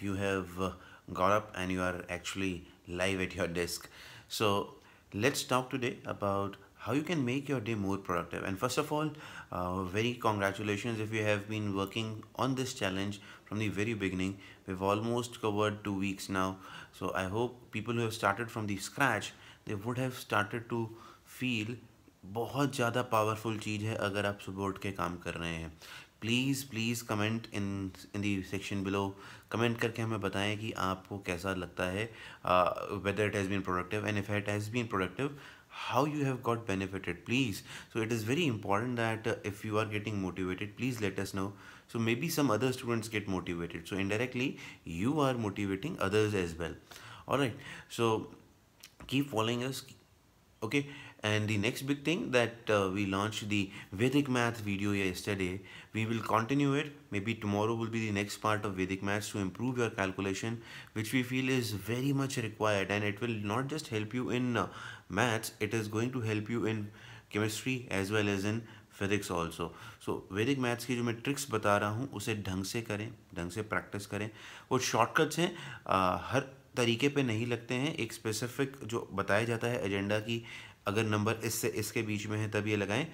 you have uh, got up and you are actually live at your desk. So let's talk today about how you can make your day more productive and first of all uh, very congratulations if you have been working on this challenge from the very beginning we've almost covered two weeks now so i hope people who have started from the scratch they would have started to feel बहुत ज़्यादा powerful चीज़ है अगर आप सुबह उठ के काम कर रहे हैं please please comment in in the section below comment करके हमें बताएं कि आपको कैसा लगता है whether it has been productive and if it has been productive how you have got benefited please so it is very important that if you are getting motivated please let us know so may be some other students get motivated so indirectly you are motivating others as well और right so keep following us okay And the next big thing that uh, we launched the Vedic math video yesterday, we will continue it. Maybe tomorrow will be the next part of Vedic math to improve your calculation, which we feel is very much required. And it will not just help you in uh, maths, it is going to help you in chemistry as well as in physics also so Vedic maths की जो मैं tricks बता रहा हूँ उसे ढंग से करें ढंग से प्रैक्टिस करें वो शॉर्टकट्स हैं हर तरीके पे नहीं लगते हैं एक स्पेसिफिक जो बताया जाता है एजेंडा की अगर नंबर इससे इसके बीच में है तब ये लगाएं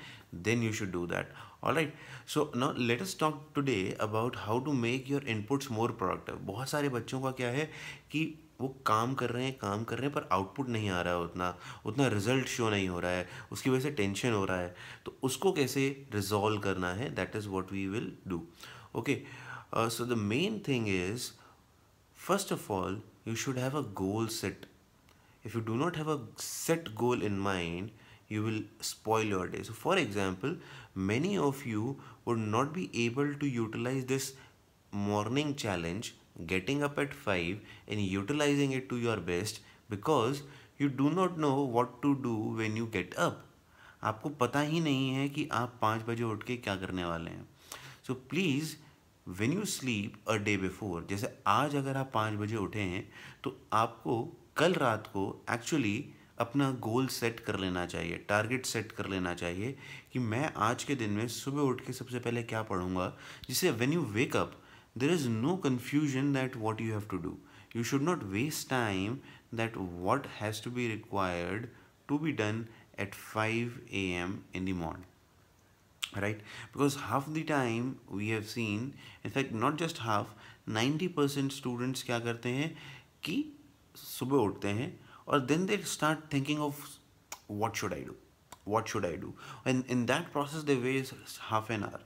then you should do that all right so now let us talk today about how to make your inputs more productive बहुत सारे बच्चों का क्या है कि वो काम कर रहे हैं काम कर रहे हैं पर आउटपुट नहीं आ रहा है उतना उतना रिजल्ट शो नहीं हो रहा है उसकी वजह से टेंशन हो रहा है तो उसको कैसे रिजॉल्व करना है that is what we will do okay so the main thing is first of all you should have a goal set if you do not have a set goal in mind you will spoil your day so for example many of you would not be able to utilize this morning challenge getting up at 5 and utilizing it to your best because you do not know what to do when you get up आपको पता ही नहीं है कि आप पाँच बजे उठ के क्या करने वाले हैं so please when you sleep a day before जैसे आज अगर आप पाँच बजे उठे हैं तो आपको कल रात को एक्चुअली अपना गोल सेट कर लेना चाहिए टारगेट सेट कर लेना चाहिए कि मैं आज के दिन में सुबह उठ के सबसे पहले क्या पढ़ूंगा जिसे when you wake up there is no confusion that what you have to do you should not waste time that what has to be required to be done at five A M in the morning right because half the time we have seen in fact not just half ninety percent students क्या करते हैं कि सुबह उठते हैं और then they start thinking of what should I do what should I do and in that process they waste half an hour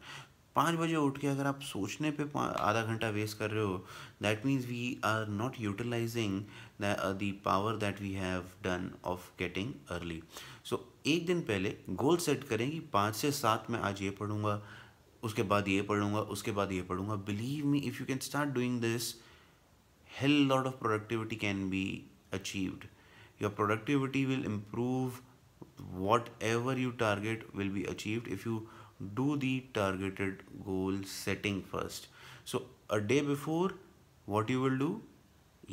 पाँच बजे उठ के अगर आप सोचने पे आधा घंटा वेस्ट कर रहे हो that means we are not utilising the power that we have done of getting early so एक दिन पहले गोल सेट करें कि पाँच से सात में आज ये पढ़ूंगा उसके बाद ये पढ़ूंगा उसके बाद ये पढ़ूंगा believe me if you can start doing this hell lot of productivity can be achieved your productivity will improve whatever you target will be achieved if you do the targeted goal setting first so a day before what you will do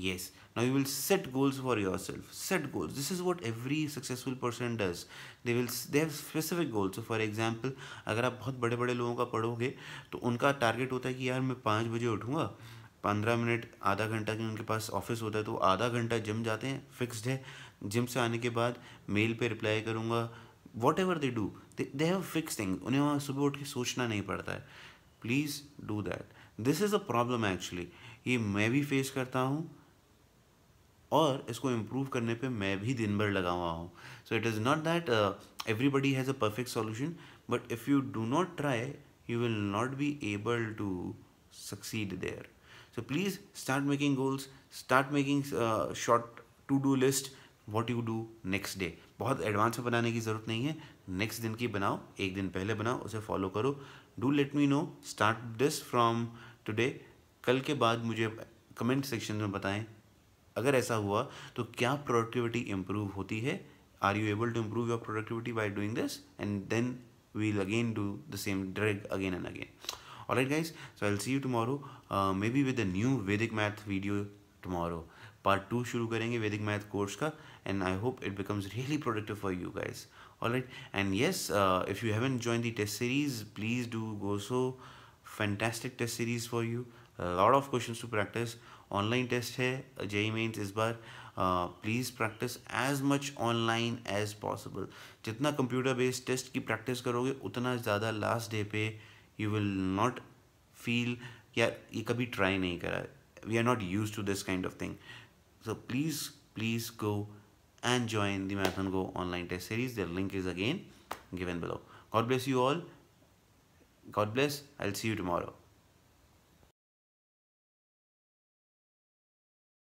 yes now you will set goals for yourself set goals this is what every successful person does they will they have specific goals so for example agar aap bahut bade bade logon ka padhoge to unka target hota hai ki yaar main 5 baje uthunga पंद्रह minute आधा घंटा की उनके पास office होता है तो आधा घंटा जिम जाते हैं फिक्स्ड है जिम से आने के बाद मेल पे रिप्लाई करूँगा whatever they do they have fix thing उन्हें वहाँ सुबह उठ के सोचना नहीं पड़ता है please do that this is a problem actually ये मैं भी फेस करता हूँ और इसको इम्प्रूव करने पे मैं भी दिन भर लगा हुआ हूँ so it is not that everybody has a perfect solution but if you do not try you will not be able to succeed there So please start making goals, start making uh, short to-do list, what you do next day. बहुत advance में बनाने की ज़रूरत नहीं है next दिन की बनाओ एक दिन पहले बनाओ उसे फॉलो करो do let me know start this from today कल के बाद मुझे कमेंट सेक्शन में बताएं अगर ऐसा हुआ तो क्या प्रोडक्टिविटी इम्प्रूव होती है are you able to improve your productivity by doing this and then we'll again do the same drag again and again alright guys so I'll see you tomorrow may be with a new Vedic math video tomorrow part two शुरू करेंगे Vedic math course का and I hope it becomes really productive for you guys all right and yes if you haven't join the test series please do go so fantastic test series for you lot of question to practice online test है JEE Mains इस बार please practice as much online as possible जितना computer based test की practice करोगे उतना ज़्यादा last day पे you will not feel yeah ye kabhi try nahi we are not used to this kind of thing so please please go and join the marathon go online test series the link is again given below god bless you all god bless i'll see you tomorrow